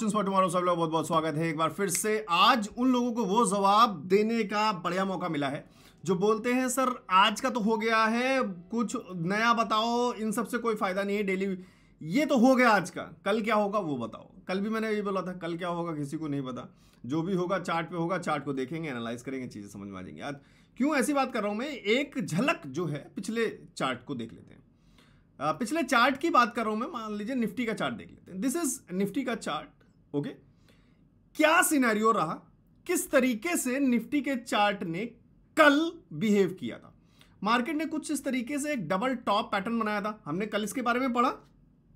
सब लोग बहुत बहुत स्वागत है एक बार फिर से आज उन लोगों को वो जवाब देने का बढ़िया मौका मिला है जो बोलते हैं सर आज का तो हो गया है कुछ नया बताओ इन सब से कोई फायदा नहीं है डेली ये तो हो गया आज का कल क्या होगा वो बताओ कल भी मैंने ये बोला था कल क्या होगा किसी को नहीं पता जो भी होगा चार्ट पे होगा चार्ट को देखेंगे एनालाइज करेंगे चीज़ें समझ में आ जाएंगे आज क्यों ऐसी बात कर रहा हूँ मैं एक झलक जो है पिछले चार्ट को देख लेते हैं पिछले चार्ट की बात कर रहा हूं मैं मान लीजिए निफ्टी का चार्ट देख लेते हैं दिस इज निफ्टी का चार्ट ओके क्या सिनेरियो रहा किस तरीके से निफ्टी के चार्ट ने कल बिहेव किया था मार्केट ने कुछ इस तरीके से एक डबल टॉप पैटर्न बनाया था हमने कल इसके बारे में पढ़ा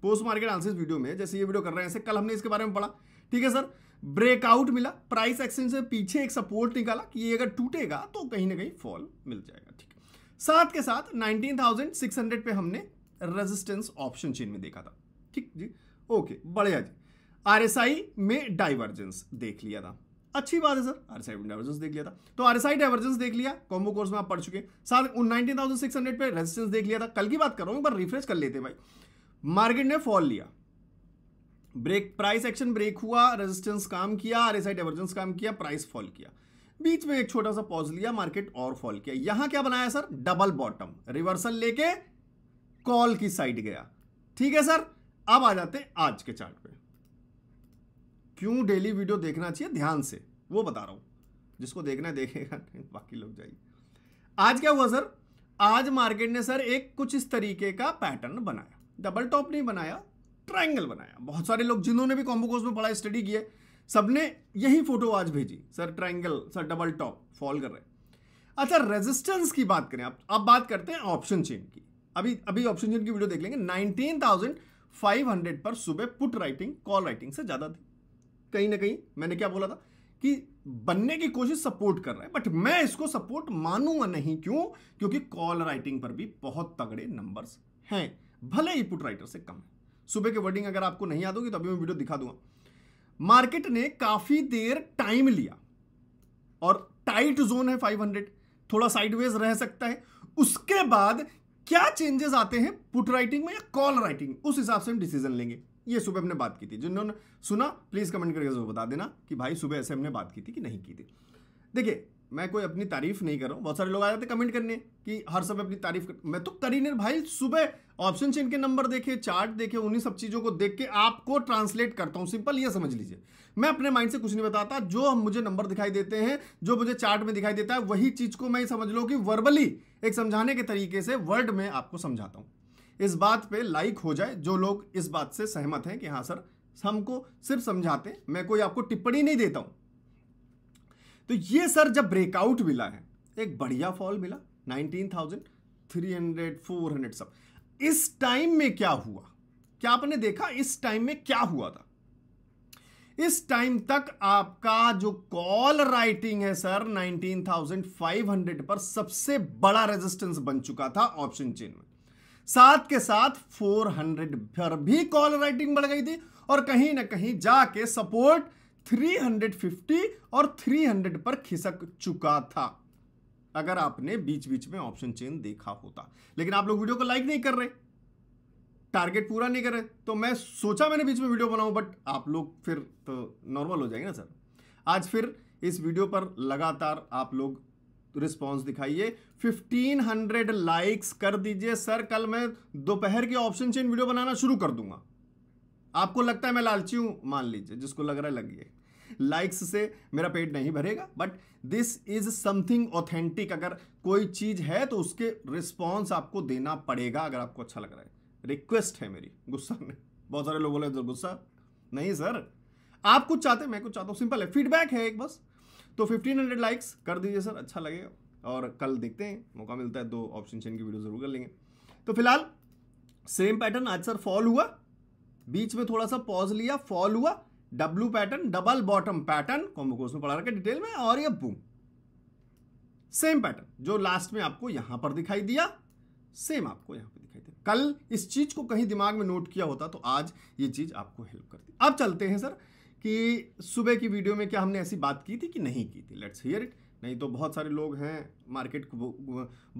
पोस्ट मार्केट आंसर वीडियो में जैसे ये वीडियो कर रहे हैं ऐसे कल हमने इसके बारे में पढ़ा ठीक है सर ब्रेकआउट मिला प्राइस एक्सचेंज से पीछे एक सपोर्ट निकाला कि ये अगर टूटेगा तो कहीं ना कहीं फॉल मिल जाएगा ठीक है साथ के साथ 19,600 पे हमने रेजिस्टेंस ऑप्शन चेन में देखा था ठीक जी ओके बढ़िया जी आरएसआई में डाइवर्जेंस देख लिया था अच्छी बात है सर आरएसआई में डाइवर्जेंस देख लिया था तो आरएसआई डाइवर्जेंस देख लिया कॉम्बो कोर्स में आप पढ़ चुके साथ नाइनटीन थाउजेंड सिक्स हंड्रेड पे रेजिस्टेंस देख लिया था कल की बात कर रहा हूं एक बार रिफ्रेश कर लेते भाई मार्केट ने फॉल लिया ब्रेक प्राइस एक्शन ब्रेक हुआ रेजिस्टेंस काम किया आरएसआई डाइवर्जेंस काम किया प्राइस फॉल किया बीच में एक छोटा सा पॉज लिया मार्केट और फॉल किया यहां क्या बनाया सर डबल बॉटम रिवर्सल लेके कॉल की साइड गया ठीक है सर अब आ जाते हैं आज के चार्ट पे क्यों डेली वीडियो देखना चाहिए ध्यान से वो बता रहा हूँ जिसको देखना है देखेगा बाकी लोग जाइए आज क्या हुआ सर आज मार्केट ने सर एक कुछ इस तरीके का पैटर्न बनाया डबल टॉप नहीं बनाया ट्राइंगल बनाया बहुत सारे लोग जिन्होंने भी कॉम्बो कोर्स में पढ़ा स्टडी किए सबने यही फोटो आज भेजी sir triangle sir double top fall कर रहे अच्छा रेजिस्टेंस की बात करें आप अब बात करते हैं ऑप्शन चेन की अभी अभी ऑप्शन चेन की वीडियो देख लेंगे नाइनटीन थाउजेंड फाइव हंड्रेड पर सुबह पुट राइटिंग कॉल राइटिंग से ज़्यादा थी कहीं ना कहीं मैंने क्या बोला था कि बनने की कोशिश सपोर्ट कर रहा है बट मैं इसको सपोर्ट मानूंगा नहीं क्यों क्योंकि कॉल राइटिंग पर भी बहुत तगड़े नंबर्स हैं भले ही पुट राइटर से कम है सुबह के वर्डिंग अगर आपको नहीं याद होगी तो अभी मैं वीडियो दिखा दूंगा मार्केट ने काफी देर टाइम लिया और टाइट जोन है 500 थोड़ा साइडवेज रह सकता है उसके बाद क्या चेंजेस आते हैं पुट राइटिंग में या कॉल राइटिंग उस हिसाब से हम डिसीजन लेंगे ये सुबह हमने बात की थी जिन्होंने सुना प्लीज़ कमेंट करके जरूर बता देना कि भाई सुबह ऐसे हमने बात की थी कि नहीं की थी देखिए मैं कोई अपनी तारीफ नहीं कर रहा हूँ बहुत सारे लोग आ जाते कमेंट करने कि हर समय अपनी तारीफ कर मैं तो करी नहीं भाई सुबह ऑप्शन चेन के नंबर देखे चार्ट देखे उन्हीं सब चीज़ों को देख के आपको ट्रांसलेट करता हूँ सिंपल ये समझ लीजिए मैं अपने माइंड से कुछ नहीं बताता जो हम मुझे नंबर दिखाई देते हैं जो मुझे चार्ट में दिखाई देता है वही चीज़ को मैं समझ लो कि वर्बली एक समझाने के तरीके से वर्ड में आपको समझाता हूँ इस बात पे लाइक हो जाए जो लोग इस बात से सहमत हैं कि हाँ सर हमको सिर्फ समझाते हैं मैं कोई आपको टिप्पणी नहीं देता हूं तो ये सर जब ब्रेकआउट मिला है एक बढ़िया फॉल मिला nineteen thousand three hundred four hundred सब इस टाइम में क्या हुआ क्या आपने देखा इस टाइम में क्या हुआ था इस टाइम तक आपका जो कॉल राइटिंग है सर 19,500 पर सबसे बड़ा रेजिस्टेंस बन चुका था ऑप्शन चेन में साथ के साथ 400 पर भी कॉल राइटिंग बढ़ गई थी और कहीं ना कहीं जाके सपोर्ट 350 और 300 पर खिसक चुका था अगर आपने बीच बीच में ऑप्शन चेन देखा होता लेकिन आप लोग वीडियो को लाइक नहीं कर रहे टारगेट पूरा नहीं कर रहे तो मैं सोचा मैंने बीच में वीडियो बनाऊं बट आप लोग फिर तो नॉर्मल हो जाएंगे ना सर आज फिर इस वीडियो पर लगातार आप लोग रिस्पॉन्स दिखाइए 1500 लाइक्स कर दीजिए सर कल मैं दोपहर के ऑप्शन चेन वीडियो बनाना शुरू कर दूंगा आपको लगता है मैं लालची हूं मान लीजिए जिसको लग रहा है लगिए लाइक्स से मेरा पेट नहीं भरेगा but this is something authentic अगर कोई चीज है तो उसके रिस्पॉन्स आपको देना पड़ेगा अगर आपको अच्छा लग रहा है रिक्वेस्ट है मेरी गुस्सा में बहुत सारे लोग बोले गुस्सा नहीं सर आप कुछ चाहते मैं कुछ चाहता हूँ सिंपल है फीडबैक है एक बस तो 1500 लाइक्स कर दीजिए सर अच्छा लगेगा और कल देखते हैं मौका मिलता है दो ऑप्शन चेन की वीडियो ज़रूर कर लेंगे तो फिलहाल सेम पैटर्न आज सर फॉल हुआ बीच में थोड़ा सा पॉज लिया फॉल हुआ W pattern double bottom pattern combo course में पढ़ा रखा डिटेल में और ये बूम सेम पैटर्न जो लास्ट में आपको यहां पर दिखाई दिया सेम आपको यहां पर दिखाई दिया कल इस चीज को कहीं दिमाग में नोट किया होता तो आज ये चीज आपको हेल्प करती अब चलते हैं सर कि सुबह की वीडियो में क्या हमने ऐसी बात की थी कि नहीं की थी लेट्स हियर इट नहीं तो बहुत सारे लोग हैं मार्केट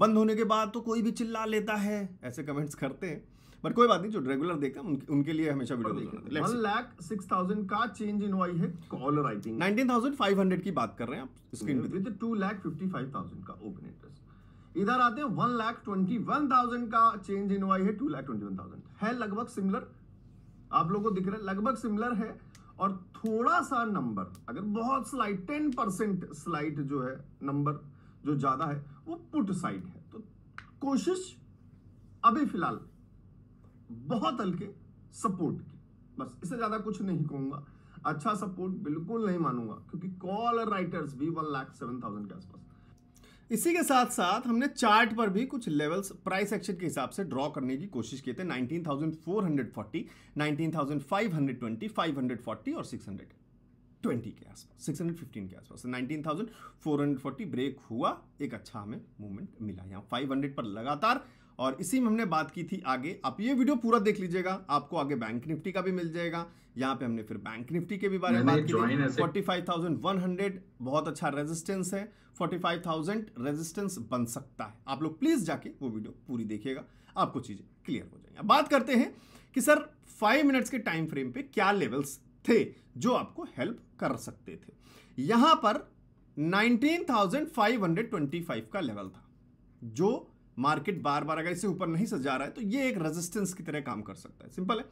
बंद होने के बाद तो कोई भी चिल्ला लेता है ऐसे कमेंट्स करते हैं बट कोई बात नहीं जो रेगुलर देखते हैं उनके, उनके लिए हमेशा वीडियो देखते हैं वन लाख सिक्स थाउजेंड का चेंज इन हुआ है caller I think nineteen thousand five hundred की बात कर रहे हैं आप screen with two lakh fifty five thousand का ओपन इंटरेस्ट इधर आते हैं one lakh twenty one thousand का चेंज इन हुआ है two lakh twenty one thousand है लगभग सिमिलर आप लोगों को दिख रहा है लगभग सिमिलर है और थोड़ा सा नंबर अगर बहुत स्लाइड टेन परसेंट स्लाइड जो है नंबर जो ज्यादा है वो पुट साइड है तो कोशिश अभी फिलहाल बहुत हल्के सपोर्ट की बस इससे ज्यादा कुछ नहीं कहूंगा अच्छा सपोर्ट बिल्कुल नहीं मानूंगा क्योंकि कॉल राइटर्स भी वन लाख सेवन थाउजेंड के आसपास इसी के साथ साथ हमने चार्ट पर भी कुछ लेवल्स प्राइस एक्शन के हिसाब से ड्रॉ करने की कोशिश किए थे 19,440, 19,520, 540 और 620 के आसपास 615 के आसपास 19,440 तो ब्रेक हुआ एक अच्छा हमें मूवमेंट मिला यहाँ 500 पर लगातार और इसी में हमने बात की थी आगे आप ये वीडियो पूरा देख लीजिएगा आपको आगे बैंक निफ्टी का भी मिल जाएगा यहाँ पे हमने फिर बैंक निफ्टी के भी बारे में बात की forty five thousand one hundred बहुत अच्छा रेजिस्टेंस है फोर्टी फाइव थाउजेंड रेजिस्टेंस बन सकता है आप लोग प्लीज जाके वो वीडियो पूरी देखिएगा आपको चीजें क्लियर हो जाएंगे बात करते हैं कि सर फाइव मिनट्स के टाइम फ्रेम पे क्या लेवल्स थे जो आपको हेल्प कर सकते थे यहां पर 19,525 का लेवल था जो मार्केट बार बार अगर इसे ऊपर नहीं सजा रहा है तो ये एक रेजिस्टेंस की तरह काम कर सकता है सिंपल है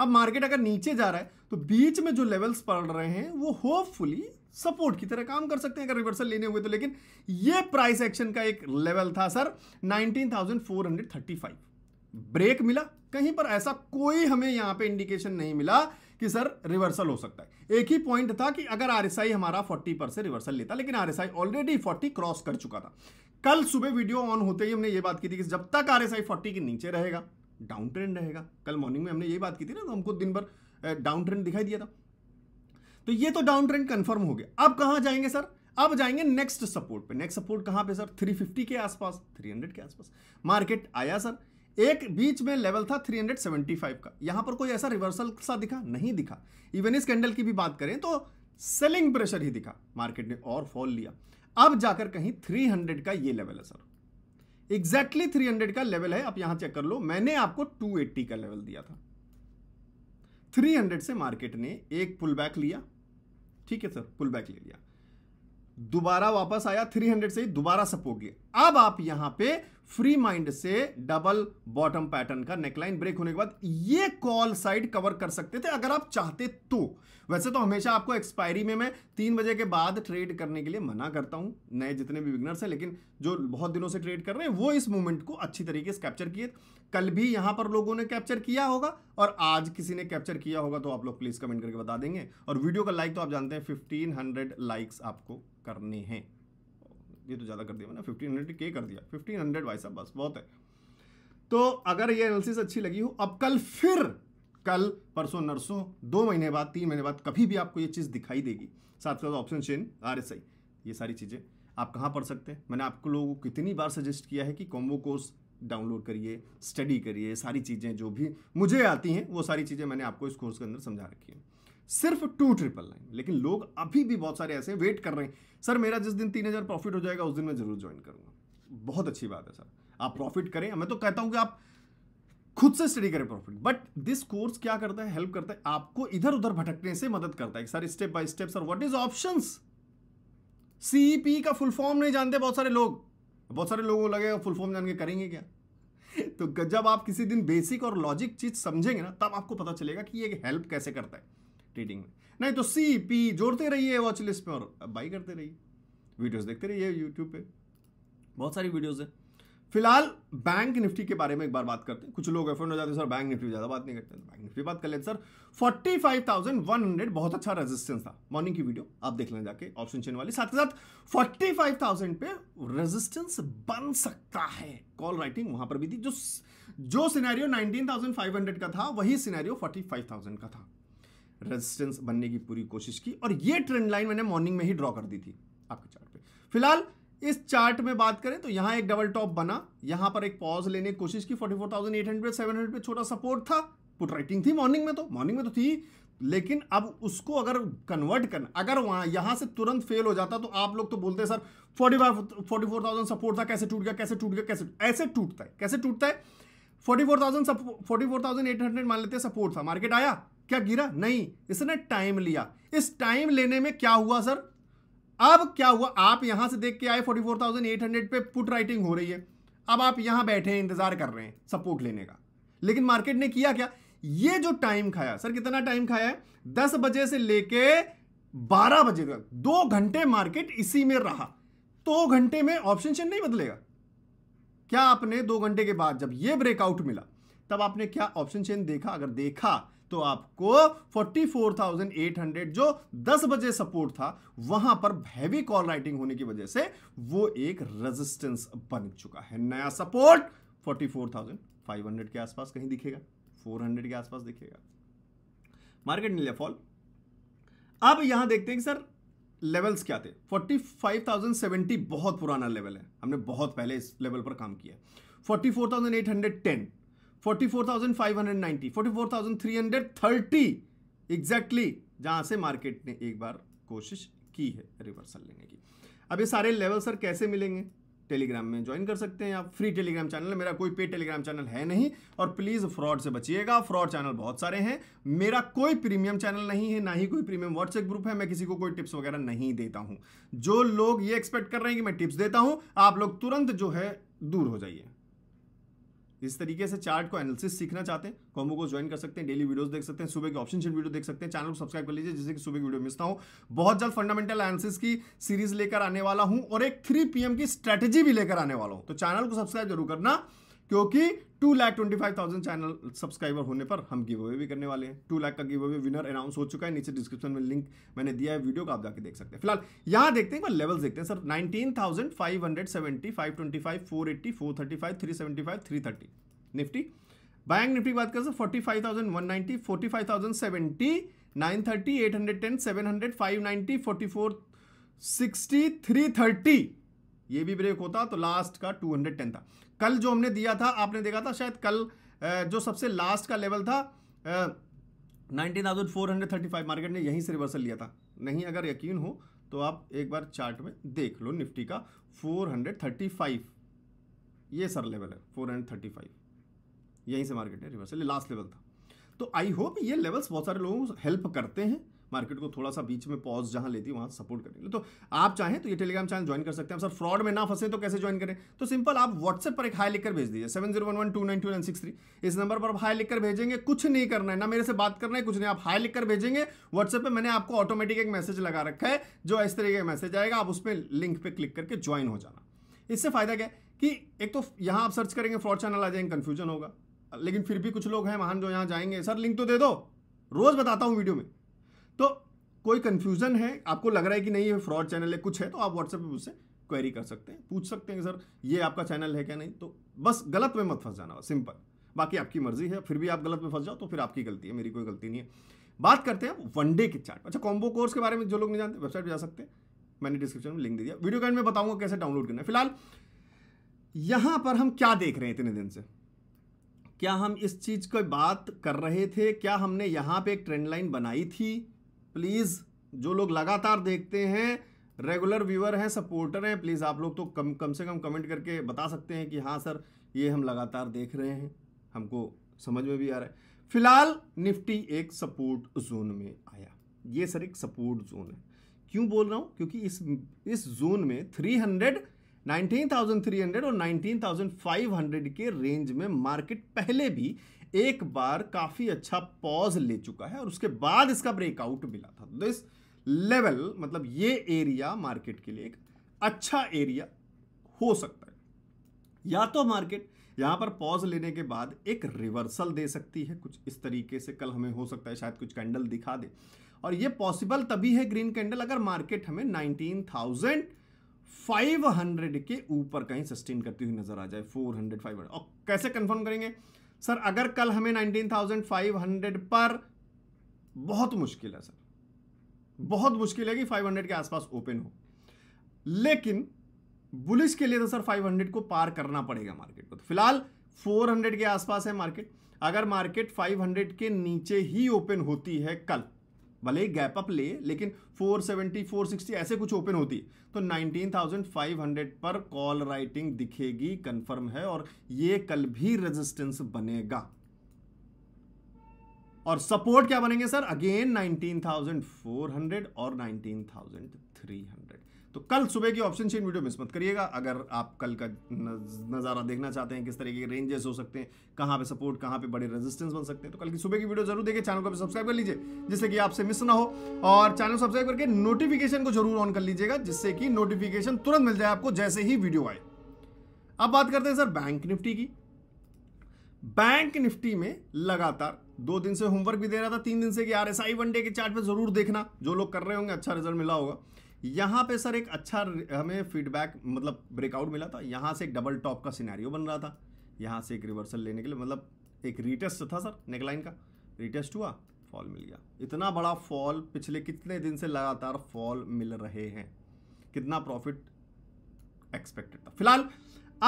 अब मार्केट अगर नीचे जा रहा है तो बीच में जो लेवल्स पड़ रहे हैं वो होपफुली सपोर्ट की तरह काम कर सकते हैं अगर रिवर्सल लेने हुए तो लेकिन ये प्राइस एक्शन का एक लेवल था सर नाइनटीन ब्रेक मिला कहीं पर ऐसा कोई हमें यहां पे इंडिकेशन नहीं मिला कि सर रिवर्सल हो सकता है एक ही पॉइंट था कि अगर आरएसआई हमारा 40 पर से रिवर्सल लेता लेकिन आरएसआई ऑलरेडी 40 क्रॉस कर चुका था कल सुबह वीडियो ऑन होते ही हमने ये बात की थी कि जब तक आर एस आई फोर्टी के नीचे रहेगा डाउन ट्रेंड रहेगा कल मॉर्निंग में हमने ये बात की थी ना तो हमको दिन भर डाउन ट्रेंड दिखाई दिया था तो ये तो डाउन ट्रेंड कंफर्म हो गया अब कहां जाएंगे सर अब जाएंगे नेक्स्ट सपोर्ट पे नेक्स्ट सपोर्ट कहां पे सर 350 के आसपास 300 के आसपास मार्केट आया सर एक बीच में लेवल था 375 का यहां पर कोई ऐसा रिवर्सल सा दिखा नहीं दिखा इवन इस कैंडल की भी बात करें तो सेलिंग प्रेशर ही दिखा मार्केट ने और फॉल लिया अब जाकर कहीं 300 का ये लेवल है सर एग्जैक्टली exactly 300 का लेवल है आप यहां चेक कर लो मैंने आपको 280 का लेवल दिया था 300 से मार्केट ने एक पुल बैक लिया ठीक है सर पुल बैक ले लिया दोबारा वापस आया 300 से दोबारा सपोर्ट गया अब आप यहां पे फ्री माइंड से डबल बॉटम पैटर्न का नेकलाइन ब्रेक होने के बाद ये कॉल साइड कवर कर सकते थे अगर आप चाहते तो वैसे तो हमेशा आपको एक्सपायरी में मैं तीन बजे के बाद ट्रेड करने के लिए मना करता हूं नए जितने भी विग्नर्स हैं लेकिन जो बहुत दिनों से ट्रेड कर रहे हैं वो इस मूवमेंट को अच्छी तरीके से कैप्चर किए कल भी यहां पर लोगों ने कैप्चर किया होगा और आज किसी ने कैप्चर किया होगा तो आप लोग प्लीज कमेंट करके बता देंगे और वीडियो का लाइक तो आप जानते हैं फिफ्टीन लाइक्स आपको करने हैं ये तो ज़्यादा कर दिया मैंने फिफ्टीन हंड्रेड के कर दिया फिफ्टीन हंड्रेड भाई साहब बस बहुत है तो अगर ये एनालिसिस अच्छी लगी हो अब कल फिर कल परसों नर्सों दो महीने बाद तीन महीने बाद कभी भी आपको ये चीज़ दिखाई देगी साथ साथ option chain R S I ये सारी चीज़ें आप कहाँ पढ़ सकते हैं मैंने आपको लोगों को कितनी बार सजेस्ट किया है कि कॉम्बो कोर्स डाउनलोड करिए स्टडी करिए सारी चीज़ें जो भी मुझे आती हैं वो सारी चीज़ें मैंने आपको इस कोर्स के अंदर समझा रखी हैं सिर्फ टू ट्रिपल नाइन लेकिन लोग अभी भी बहुत सारे ऐसे वेट कर रहे हैं सर मेरा जिस दिन तीन हज़ार प्रॉफिट हो जाएगा उस दिन मैं ज़रूर ज्वाइन करूंगा बहुत अच्छी बात है सर आप प्रॉफिट करें मैं तो कहता हूं कि आप खुद से स्टडी करें प्रॉफिट बट दिस कोर्स क्या करता है हेल्प करता है आपको इधर उधर भटकने से मदद करता है sir step by step sir what is option CEP का फुल फॉर्म नहीं जानते बहुत सारे लोग बहुत सारे लोगों लगेगा फुल फॉर्म जान के करेंगे क्या तो जब आप किसी दिन बेसिक और लॉजिक चीज समझेंगे ना तब आपको पता चलेगा कि ये हेल्प कैसे करता है ट्रेडिंग में नहीं तो सी पी जोड़ते रहिए वॉच लिस्ट में और बाई करते रहिए वीडियोस देखते रहिए यूट्यूब पे बहुत सारी वीडियोस है फिलहाल बैंक निफ्टी के बारे में एक बार बात करते हैं कुछ लोग एफ हो जाते हैं सर बैंक निफ्टी ज़्यादा बात नहीं करते बैंक निफ्टी तो बात कर लेते सर 45,100 बहुत अच्छा रेजिस्टेंस था मॉर्निंग की वीडियो आप देख लें जाके ऑप्शन चेन वाली साथ ही साथ 45,000 पे रेजिस्टेंस बन सकता है कॉल राइटिंग वहां पर भी थी जो जो सिनेरियो हंड्रेड का था वही सिनेरियो थाउजेंड का था रेजिस्टेंस बनने की पूरी कोशिश की और ये ट्रेंड लाइन मैंने मॉर्निंग में ही ड्रॉ कर दी थी आपके चार्ट पे फिलहाल इस चार्ट में बात करें तो यहां एक डबल टॉप बना यहां पर एक पॉज लेने की कोशिश की 44,800 700 पे छोटा सपोर्ट था पुट राइटिंग थी मॉर्निंग में तो मॉर्निंग में तो थी लेकिन अब उसको अगर कन्वर्ट करना अगर वहां यहां से तुरंत फेल हो जाता तो आप लोग तो बोलते sir forty five forty four thousand support था कैसे टूट गया कैसे टूट गया कैसे ऐसे टूटता है कैसे टूटता है forty four thousand forty four eight hundred मान लेते हैं सपोर्ट था मार्केट आया क्या गिरा नहीं इसने टाइम लिया इस टाइम लेने में क्या हुआ सर अब क्या हुआ आप यहां से देख के आए 44,800 पे पुट राइटिंग हो रही है अब आप यहां बैठे हैं इंतजार कर रहे हैं सपोर्ट लेने का लेकिन मार्केट ने किया क्या ये जो टाइम खाया सर कितना टाइम खाया है दस बजे से लेके बारह बजे तक दो घंटे मार्केट इसी में रहा दो तो घंटे में ऑप्शन चेन नहीं बदलेगा क्या आपने दो घंटे के बाद जब ये ब्रेकआउट मिला तब आपने क्या ऑप्शन चेन देखा अगर देखा तो आपको 44,800 जो 10 बजे सपोर्ट था वहां पर हैवी कॉल राइटिंग होने की वजह से वो एक रेजिस्टेंस बन चुका है नया सपोर्ट 44,500 के आसपास कहीं दिखेगा 400 के आसपास दिखेगा मार्केट ने लिया फॉल अब यहां देखते हैं कि सर लेवल्स क्या थे 45,070 बहुत पुराना लेवल है हमने बहुत पहले इस लेवल पर काम किया 44,810 forty four thousand five hundred ninety forty four thousand three hundred thirty exactly जहां से मार्केट ने एक बार कोशिश की है रिवर्सल लेने की अब ये सारे लेवल सर कैसे मिलेंगे टेलीग्राम में ज्वाइन कर सकते हैं आप फ्री टेलीग्राम चैनल है मेरा कोई पे टेलीग्राम चैनल है नहीं और प्लीज़ फ्रॉड से बचिएगा फ्रॉड चैनल बहुत सारे हैं मेरा कोई प्रीमियम चैनल नहीं है ना ही कोई प्रीमियम व्हाट्सएप ग्रुप है मैं किसी को कोई टिप्स वगैरह नहीं देता हूँ जो लोग ये एक्सपेक्ट कर रहे हैं कि मैं टिप्स देता हूँ आप लोग तुरंत जो है दूर हो जाइए इस तरीके से चार्ट को एनालिसिस सीखना चाहते हैं कॉम्बो को ज्वाइन कर सकते हैं डेली वीडियोस देख सकते हैं सुबह के ऑप्शन शीट वीडियो देख सकते हैं चैनल को सब्सक्राइब कर लीजिए जिससे कि सुबह की वीडियो मिस ना हो बहुत जल्द फंडामेंटल एनालिसिस की सीरीज लेकर आने वाला हूं और एक थ्री पीएम की स्ट्रेटेजी भी लेकर आने वाला हूं तो चैनल को सब्सक्राइब जरूर करना क्योंकि two lakh twenty five thousand channel subscriber होने पर हम गिव अवे भी करने वाले हैं टू लाख का गिव अवे विनर अनाउंस हो चुका है नीचे डिस्क्रिप्शन में लिंक मैंने दिया है वीडियो को आप जाके देख सकते हैं फिलहाल यहां देखते हैं लेवल देखते हैं sir nineteen thousand five hundred seventy five twenty five four eighty four thirty five three seventy five three thirty Nifty bank Nifty की बात करें sir forty five thousand one ninety forty five thousand seventy nine thirty eight hundred ten seven hundred five ninety forty four sixty three thirty ये भी break होता तो last का two hundred ten था कल जो हमने दिया था आपने देखा था शायद कल जो सबसे लास्ट का लेवल था nineteen thousand four hundred thirty five market ने यहीं से रिवर्सल लिया था नहीं अगर यकीन हो तो आप एक बार चार्ट में देख लो निफ्टी का फोर हंड्रेड थर्टी फाइव ये सर लेवल है फोर हंड्रेड थर्टी फाइव यहीं से मार्केट ने रिवर्सल लास्ट लेवल था तो आई होप ये लेवल्स बहुत सारे लोगों को हेल्प करते हैं मार्केट को थोड़ा सा बीच में पॉज जहां लेती है वहां सपोर्ट करेंगे तो आप चाहें तो ये टेलीग्राम चैनल ज्वाइन कर सकते हैं सर फ्रॉड में ना फंसे तो कैसे ज्वाइन करें तो सिंपल आप व्हाट्सएप पर एक हाई लिखकर भेज दीजिए seven zero one one two nine two nine six three इस नंबर पर हाई लिखकर भेजेंगे कुछ नहीं करना है ना मेरे से बात करना है कुछ नहीं आप हाई लिखकर भेजेंगे व्हाट्सएप पर मैंने आपको ऑटोमेटिक एक मैसेज लगा रखा है जो इस तरीके का मैसेज आएगा आप उस पर लिंक पर क्लिक करके ज्वाइन हो जाना इससे फायदा क्या है कि एक तो यहाँ आप सर्च करेंगे फ्रॉड चैनल आ जाएंगे कन्फ्यूजन होगा लेकिन फिर भी कुछ लोग हैं महान जो यहाँ जाएंगे सर लिंक तो दे दो रोज बताता हूँ वीडियो में तो कोई कन्फ्यूज़न है आपको लग रहा है कि नहीं ये फ्रॉड चैनल है कुछ है तो आप व्हाट्सएप पर मुझसे क्वेरी कर सकते हैं पूछ सकते हैं कि सर ये आपका चैनल है क्या नहीं तो बस गलत में मत फंस जाना सिंपल बाकी आपकी मर्जी है फिर भी आप गलत में फंस जाओ तो फिर आपकी गलती है मेरी कोई गलती नहीं है बात करते हैं वनडे के चार्ट अच्छा कॉम्बो कोर्स के बारे में जो लोग नहीं जानते वेबसाइट पर जा सकते हैं मैंने डिस्क्रिप्शन में लिंक दे दिया वीडियो कैंड में बताऊंगा कैसे डाउनलोड करना है फिलहाल यहाँ पर हम क्या देख रहे हैं इतने दिन से क्या हम इस चीज़ को बात कर रहे थे क्या हमने यहाँ पे एक ट्रेंड लाइन बनाई थी प्लीज़ जो लोग लगातार देखते हैं रेगुलर व्यूअर हैं सपोर्टर हैं प्लीज़ आप लोग तो कम कम से कम कमेंट करके बता सकते हैं कि हाँ सर ये हम लगातार देख रहे हैं हमको समझ में भी आ रहा है फिलहाल निफ्टी एक सपोर्ट जोन में आया ये सर एक सपोर्ट जोन है क्यों बोल रहा हूँ क्योंकि इस इस जोन में 300 19,300 और 19,500 के रेंज में मार्केट पहले भी एक बार काफी अच्छा पॉज ले चुका है और उसके बाद इसका ब्रेकआउट मिला था दिस तो लेवल मतलब ये एरिया मार्केट के लिए एक अच्छा एरिया हो सकता है या तो मार्केट यहां पर पॉज लेने के बाद एक रिवर्सल दे सकती है कुछ इस तरीके से कल हमें हो सकता है शायद कुछ कैंडल दिखा दे और ये पॉसिबल तभी है ग्रीन कैंडल अगर मार्केट हमें 19,500 के ऊपर कहीं सस्टेन करती हुई नजर आ जाए 400 500 और कैसे कंफर्म करेंगे सर अगर कल हमें 19,500 पर बहुत मुश्किल है सर बहुत मुश्किल है कि 500 के आसपास ओपन हो लेकिन बुलिश के लिए तो सर 500 को पार करना पड़ेगा मार्केट को तो फिलहाल 400 के आसपास है मार्केट अगर मार्केट 500 के नीचे ही ओपन होती है कल भले ही गैप अप ले लेकिन 470 460 ऐसे कुछ ओपन होती तो 19,500 पर कॉल राइटिंग दिखेगी कंफर्म है और ये कल भी रेजिस्टेंस बनेगा और सपोर्ट क्या बनेंगे सर अगेन 19,400 और 19,300 तो कल सुबह की ऑप्शन चेन वीडियो मिस मत करिएगा अगर आप कल का नज़ारा देखना चाहते हैं किस तरीके के रेंजेस हो सकते हैं कहाँ पे सपोर्ट कहाँ पे बड़े रेजिस्टेंस बन सकते हैं तो कल की सुबह की वीडियो जरूर देखिए चैनल को भी सब्सक्राइब कर लीजिए जिससे कि आपसे मिस ना हो और चैनल सब्सक्राइब करके नोटिफिकेशन को जरूर ऑन कर लीजिएगा जिससे कि नोटिफिकेशन तुरंत मिल जाए आपको जैसे ही वीडियो आए अब बात करते हैं सर बैंक निफ्टी की बैंक निफ्टी में लगातार दो दिन से होमवर्क भी दे रहा था तीन दिन से कि आर एस आई वनडे के चार्ट पे जरूर देखना जो लोग कर रहे होंगे अच्छा रिजल्ट मिला होगा यहाँ पे सर एक अच्छा हमें फीडबैक मतलब ब्रेकआउट मिला था यहाँ से एक डबल टॉप का सिनेरियो बन रहा था यहाँ से एक रिवर्सल लेने के लिए मतलब एक रिटेस्ट था सर नेकलाइन का रिटेस्ट हुआ फॉल मिल गया इतना बड़ा फॉल पिछले कितने दिन से लगातार फॉल मिल रहे हैं कितना प्रॉफिट एक्सपेक्टेड था फिलहाल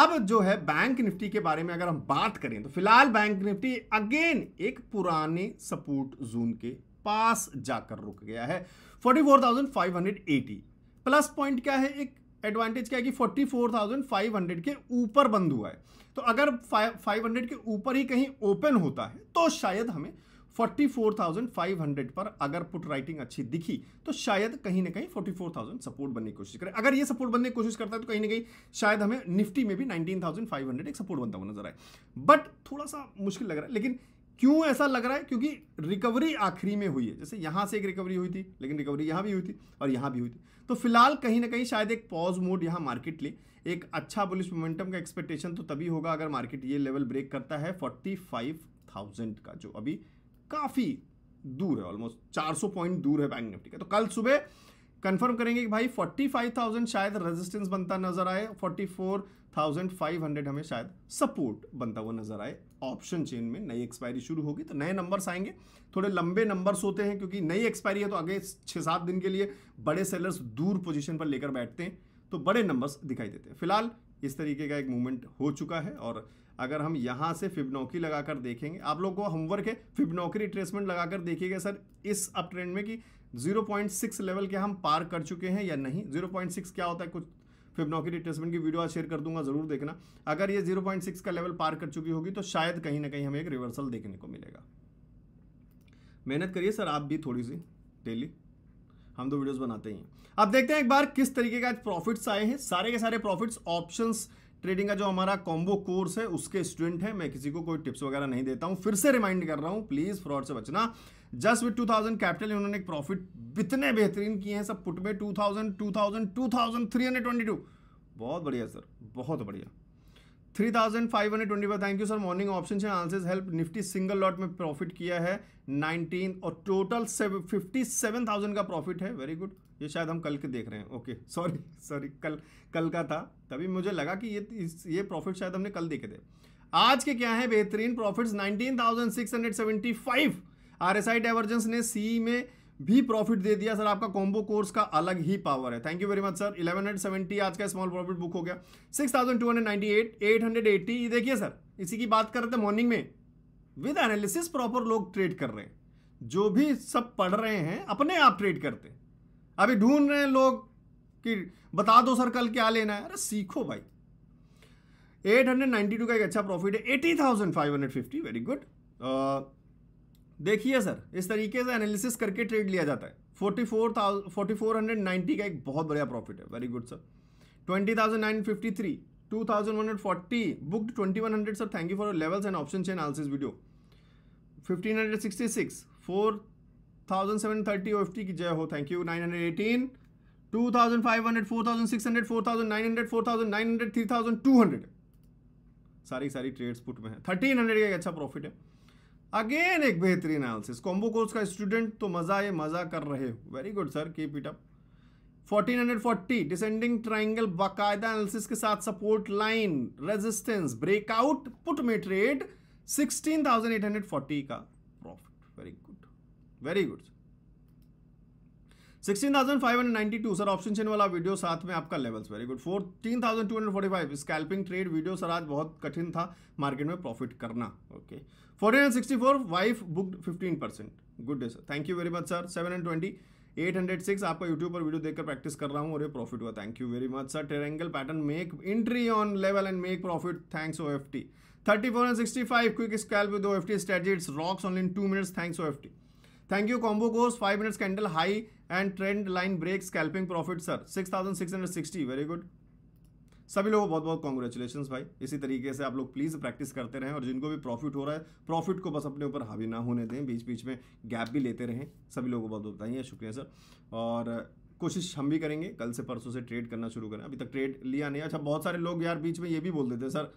अब जो है बैंक निफ्टी के बारे में अगर हम बात करें तो फिलहाल बैंक निफ्टी अगेन एक पुराने सपोर्ट जोन के पास जाकर रुक गया है 44,580 प्लस पॉइंट क्या है एक एडवांटेज क्या है कि 44,500 के ऊपर बंद हुआ है तो अगर 500 के ऊपर ही कहीं ओपन होता है तो शायद हमें 44,500 पर अगर पुट राइटिंग अच्छी दिखी तो शायद कहीं ना कहीं 44,000 सपोर्ट बनने की कोशिश करें अगर ये सपोर्ट बनने की कोशिश करता है तो कहीं ना कहीं शायद हमें निफ्टी में भी 19,500 एक सपोर्ट बनता हुआ नजर आए बट थोड़ा सा मुश्किल लग रहा है लेकिन क्यों ऐसा लग रहा है क्योंकि रिकवरी आखिरी में हुई है जैसे यहां से एक रिकवरी हुई थी लेकिन रिकवरी यहां भी हुई थी और यहां भी हुई थी तो फिलहाल कहीं ना कहीं शायद एक पॉज मोड यहां मार्केट ले एक अच्छा बुलिश मोमेंटम का एक्सपेक्टेशन तो तभी होगा अगर मार्केट ये लेवल ब्रेक करता है फोर्टी फाइव थाउजेंड का जो अभी काफ़ी दूर है ऑलमोस्ट चार सौ पॉइंट दूर है बैंक निफ्टी का तो कल सुबह कंफर्म करेंगे कि भाई 45,000 शायद रेजिस्टेंस बनता नजर आए 44 थाउजेंड फाइव हंड्रेड हमें शायद सपोर्ट बनता हुआ नजर आए ऑप्शन चेन में नई एक्सपायरी शुरू होगी तो नए नंबर्स आएंगे थोड़े लंबे नंबर्स होते हैं क्योंकि नई एक्सपायरी है तो आगे छः सात दिन के लिए बड़े सेलर्स दूर पोजीशन पर लेकर बैठते हैं तो बड़े नंबर्स दिखाई देते हैं फिलहाल इस तरीके का एक मूवमेंट हो चुका है और अगर हम यहाँ से फिबनौकी लगाकर देखेंगे आप लोगों को होमवर्क है फिबनौकी रिट्रेसमेंट लगाकर देखिएगा सर इस अप ट्रेंड में कि 0.6 लेवल के हम पार कर चुके हैं या नहीं 0.6 क्या होता है कुछ फिबनॉकी रिट्रेसमेंट की वीडियो आज शेयर कर दूंगा जरूर देखना अगर ये 0.6 का लेवल पार कर चुकी होगी तो शायद कहीं ना कहीं हमें एक रिवर्सल देखने को मिलेगा मेहनत करिए सर आप भी थोड़ी सी डेली हम तो वीडियोस बनाते ही हैं अब देखते हैं एक बार किस तरीके का प्रॉफिट्स आए हैं सारे के सारे प्रॉफिट्स ऑप्शंस ट्रेडिंग का जो हमारा कॉम्बो कोर्स है उसके स्टूडेंट है मैं किसी को कोई टिप्स वगैरह नहीं देता हूं फिर से रिमाइंड कर रहा हूं प्लीज फ्रॉड से बचना जस्ट विद 2000 कैपिटल इन्होंने एक प्रॉफिट इतने बेहतरीन किए हैं सब पुट में 2000 2000 2322 बहुत बढ़िया सर बहुत बढ़िया 3525 thank you sir morning option से answers help Nifty single lot में प्रॉफिट किया है 19 और टोटल 57000 का प्रॉफिट है वेरी गुड ये शायद हम कल के देख रहे हैं ओके सॉरी सॉरी कल कल का था तभी मुझे लगा कि ये ये प्रॉफिट शायद हमने कल देखे थे आज के क्या है बेहतरीन प्रॉफिट्स 19675 आरएसआई डाइवर्जेंस ने सी में भी प्रॉफिट दे दिया सर आपका कॉम्बो कोर्स का अलग ही पावर है thank you very much sir 1170 आज का स्मॉल प्रॉफिट बुक हो गया 6298 880 ये देखिए सर इसी की बात कर रहे थे मॉर्निंग में विद एनालिसिस प्रॉपर लोग ट्रेड कर रहे हैं जो भी सब पढ़ रहे हैं अपने आप ट्रेड करते अभी ढूंढ रहे हैं लोग कि बता दो सर कल क्या लेना है अरे सीखो भाई 892 का एक अच्छा प्रॉफिट है 80,550 वेरी गुड देखिए सर इस तरीके से एनालिसिस करके ट्रेड लिया जाता है forty four forty four hundred ninety का एक बहुत बढ़िया प्रॉफिट है very good sir twenty thousand nine fifty three two thousand one hundred forty booked twenty one hundred sir thank you for levels and option chain analysis video fifteen hundred sixty six four thousand seven thirty O F T की जय हो thank you nine hundred eighteen two thousand five hundred four thousand six hundred four thousand nine hundred four thousand nine hundred three thousand two hundred सारी सारी trades put में है thirteen hundred का एक अच्छा प्रॉफिट है अगेन एक बेहतरीन एनालिसिस कॉम्बो कोर्स का स्टूडेंट तो मज़ा है मज़ा कर रहे हो very good sir keep it up 1440 descending triangle बाकायदा एनालिसिस के साथ support line resistance breakout put में ट्रेड 16,840 का profit very good very good sir 16,592 thousand five hundred two sir option chain वाला वीडियो साथ में आपका levels very good fourteen thousand two hundred forty five scalping trade video sir आज बहुत कठिन था मार्केट में प्रॉफिट करना okay fourteen hundred sixty four wife booked fifteen percent good day sir thank you very much sir seven hundred twenty eight six आपका YouTube पर video देखकर practice कर रहा हूँ और ये प्रॉफिट हुआ thank you very much sir triangle pattern make entry on level and make profit thanks O F T thirty four and sixty five quick scalp with O F T strategy it's rocks on in two minutes thanks O F T thank you combo course five minutes candle high and trend line break scalping profit sir six thousand six hundred sixty very good सभी लोगों को बहुत बहुत congratulation भाई इसी तरीके से आप लोग प्लीज़ प्रैक्टिस करते रहें और जिनको भी प्रॉफिट हो रहा है प्रॉफिट को बस अपने ऊपर हावी ना होने दें बीच बीच में गैप भी लेते रहें सभी लोगों को बहुत बहुत बताइए शुक्रिया सर और कोशिश हम भी करेंगे कल से परसों से ट्रेड करना शुरू करें अभी तक ट्रेड लिया नहीं अच्छा बहुत सारे लोग यार बीच में ये भी बोल देते हैं सर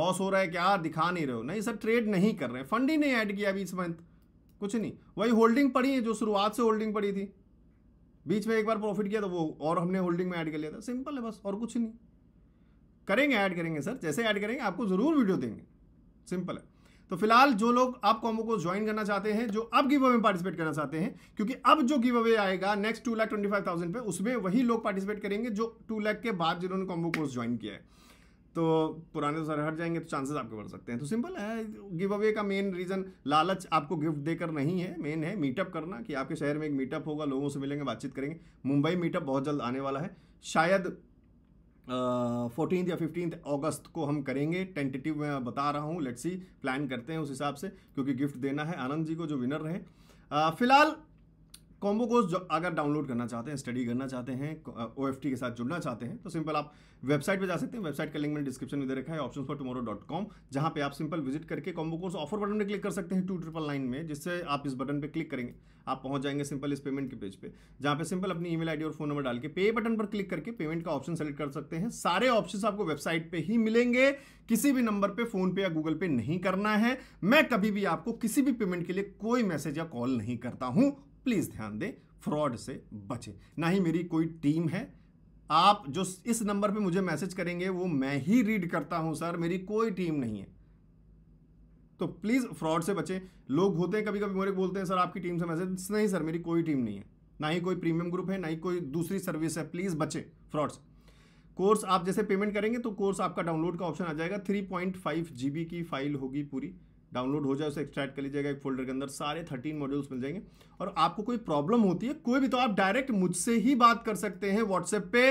लॉस हो रहा है क्या दिखा नहीं रहे हो नहीं सर ट्रेड नहीं कर रहे हैं फंड ही नहीं ऐड किया अभी इस मंथ कुछ नहीं वही होल्डिंग पड़ी है जो शुरुआत से होल्डिंग पड़ी थी बीच में एक बार प्रॉफिट किया तो वो और हमने होल्डिंग में ऐड कर लिया था सिंपल है बस और कुछ नहीं करेंगे ऐड करेंगे सर जैसे ऐड करेंगे आपको ज़रूर वीडियो देंगे सिंपल है तो फिलहाल जो लोग आप कॉम्बो को ज्वाइन करना चाहते हैं जो अब गिव अवे में पार्टिसिपेट करना चाहते हैं क्योंकि अब जो गिव अवे आएगा next two lakh twenty five thousand पे उसमें वही लोग पार्टिसिपेट करेंगे जो टू लाख के बाद जिन्होंने कॉम्बो कोर्स ज्वाइन किया है तो पुराने तो सारे हट जाएंगे तो चांसेस आपके बढ़ सकते हैं तो सिंपल है गिव अवे का मेन रीज़न लालच आपको गिफ्ट देकर नहीं है मेन है मीटअप करना कि आपके शहर में एक मीटअप होगा लोगों से मिलेंगे बातचीत करेंगे मुंबई मीटअप बहुत जल्द आने वाला है शायद फोर्टीन या फिफ्टीन अगस्त को हम करेंगे टेंटेटिव मैं बता रहा हूँ लेट्स सी प्लान करते हैं उस हिसाब से क्योंकि गिफ्ट देना है आनंद जी को जो विनर रहे फिलहाल कॉम्बो कोर्स अगर डाउनलोड करना चाहते हैं स्टडी करना चाहते हैं ओ के साथ जुड़ना चाहते हैं तो सिंपल आप वेबसाइट पर जा सकते हैं वेबसाइट का लिंक मैंने डिस्क्रिप्शन में दे रखा है option for tomorrow dot com जहाँ पर आप सिंपल विजिट करके कॉम्बो कोर्स ऑफर बटन पर क्लिक कर सकते हैं टू ट्रिपल नाइन में जिससे आप इस बटन पर क्लिक करेंगे आप पहुंच जाएंगे सिंपल इस पेमेंट के पेज पे जहाँ पे सिंपल अपनी ईमेल आईडी और फोन नंबर डाल के पे बटन पर क्लिक करके पेमेंट का ऑप्शन सेलेक्ट कर सकते हैं सारे ऑप्शन आपको वेबसाइट पर ही मिलेंगे किसी भी नंबर पर फोन पे या गूगल पे नहीं करना है मैं कभी भी आपको किसी भी पेमेंट के लिए कोई मैसेज या कॉल नहीं करता हूँ प्लीज़ ध्यान दें फ्रॉड से बचे ना ही मेरी कोई टीम है आप जो इस नंबर पे मुझे मैसेज करेंगे वो मैं ही रीड करता हूं सर मेरी कोई टीम नहीं है तो प्लीज़ फ्रॉड से बचें लोग होते हैं कभी कभी मेरे बोलते हैं सर आपकी टीम से मैसेज नहीं सर मेरी कोई टीम नहीं है ना ही कोई प्रीमियम ग्रुप है ना ही कोई दूसरी सर्विस है प्लीज़ बचे फ्रॉड से कोर्स आप जैसे पेमेंट करेंगे तो कोर्स आपका डाउनलोड का ऑप्शन आ जाएगा three point five G B की फाइल होगी पूरी डाउनलोड हो जाए उसे एक्सट्रैक्ट कर लीजिएगा एक फोल्डर के अंदर सारे थर्टीन मॉड्यूल्स मिल जाएंगे और आपको कोई प्रॉब्लम होती है कोई भी तो आप डायरेक्ट मुझसे ही बात कर सकते हैं व्हाट्सएप पे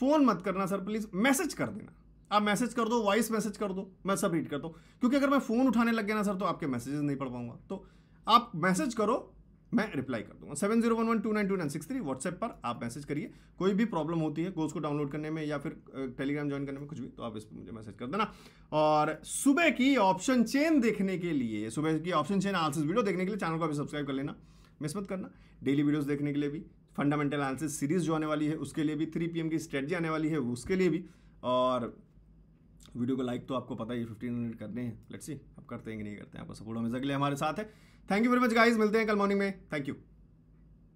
फ़ोन मत करना सर प्लीज़ मैसेज कर देना आप मैसेज कर दो वॉइस मैसेज कर दो मैं सब रीड करता हूँ क्योंकि अगर मैं फ़ोन उठाने लग गया ना सर तो आपके मैसेजेस नहीं पढ़ पाऊंगा तो आप मैसेज करो मैं रिप्लाई कर दूंगा seven zero one one two nine two nine six three WhatsApp पर आप मैसेज करिए कोई भी प्रॉब्लम होती है कोर्स को डाउनलोड करने में या फिर टेलीग्राम ज्वाइन करने में कुछ भी तो आप इस पर मुझे मैसेज कर देना और सुबह की ऑप्शन चेन देखने के लिए सुबह की ऑप्शन चेन आंसर्स वीडियो देखने के लिए चैनल को अभी सब्सक्राइब कर लेना मिस मत करना डेली वीडियोज देखने के लिए भी फंडामेंटल एनालिसिस सीरीज जो आने वाली है उसके लिए भी थ्री पी की स्ट्रेटजी आने वाली है उसके लिए भी और वीडियो को लाइक तो आपको पता ही फिफ्टीन हंड्रेड करने हैं लेट्स सी आप करते हैं कि नहीं करते हैं आपका सपोर्ट हमेशा के लिए हमारे साथ है thank you very much guys मिलते हैं कल मॉर्निंग में थैंक यू